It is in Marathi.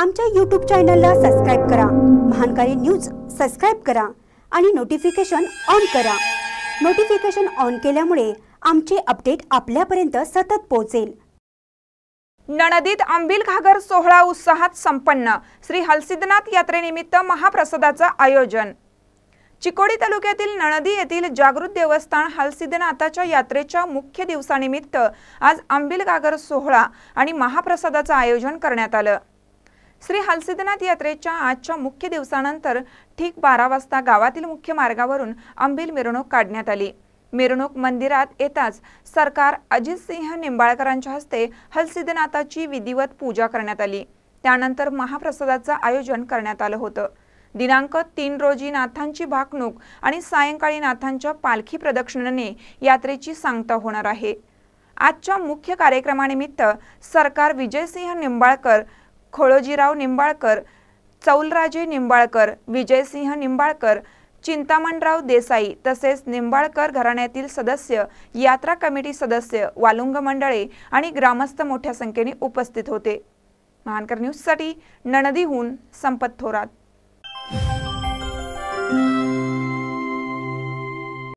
आमच्या यूट्यूब चॅनलला सबस्क्राईब करा महानकारी न्यूज सबस्क्राईब करा आणि नोटिफिकेशन ऑन करा नोटिफिकेशन ऑन केल्यामुळे आमचे अपडेट आपल्यापर्यंत सतत पोहोचेल नणदीत आंबील घागर सोहळा उत्साहात संपन्न श्री हलसिद्धनाथ यात्रेनिमित्त महाप्रसादाचं आयोजन चिकोडी तालुक्यातील नणदी येथील जागृत देवस्थान हलसिद्धनाथाच्या यात्रेच्या मुख्य दिवसानिमित्त आज आंबील घागर सोहळा आणि महाप्रसादाचं आयोजन करण्यात आलं श्री हलसिद्धनाथ यात्रेच्या आजच्या मुख्य दिवसानंतर ठीक बारा वाजता गावातील मुख्य मार्गावरून अंबिल मिरवणूक काढण्यात आली मिरवणूक मंदिरात येताच सरकार अजित सिंह निंबाळकरांच्या हस्ते हलसिद्धनाथाची विधिवत पूजा करण्यात आली त्यानंतर महाप्रसादाचं आयोजन करण्यात आलं होतं दिनांक तीन रोजी नाथांची भाकणूक आणि सायंकाळी नाथांच्या पालखी प्रदक्षिणेने यात्रेची सांगता होणार आहे आजच्या मुख्य कार्यक्रमानिमित्त सरकार विजयसिंह निंबाळकर खोळोजीराव निंबाळकर चौलराजे निंबाळकर विजयसिंह निंबाळकर चिंतामणराव देसाई तसेच निंबाळकर घराण्यातील सदस्य यात्रा कमिटी सदस्य वालुंग मंडळे आणि ग्रामस्थ मोठ्या संख्येने उपस्थित होते महानकर न्यूजसाठी नणदीहून संपत थोरात